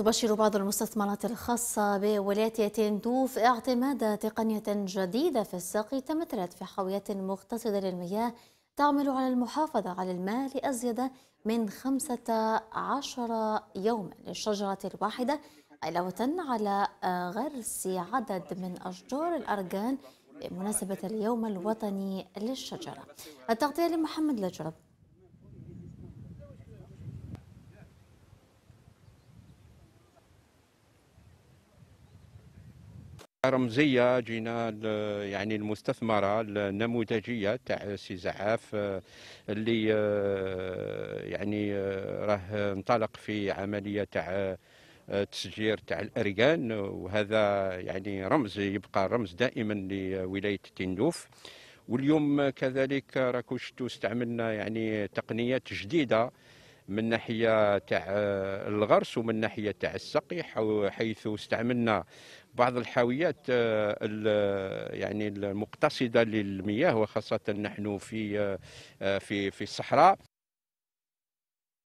تبشر بعض المستثمرات الخاصة بولاية تندوف اعتماد تقنية جديدة في السقي تمثلت في حاويات مقتصدة للمياه تعمل على المحافظة على الماء لأزيد من 15 يوما للشجرة الواحدة علاوة على غرس عدد من أشجار الأرجان بمناسبة اليوم الوطني للشجرة التغطية لمحمد لجرب رمزيه جينا يعني المستثمره النموذجيه تاع سي زعاف آه، اللي آه، يعني آه، راه انطلق في عمليه تاع تسجير تاع الاركان وهذا يعني رمز يبقى رمز دائما لولايه تندوف واليوم كذلك راكو شفتوا استعملنا يعني تقنيات جديده من ناحيه تاع آه، الغرس ومن ناحيه تاع السقي حيث استعملنا بعض الحاويات آه، يعني المقتصده للمياه وخاصه نحن في آه، في في الصحراء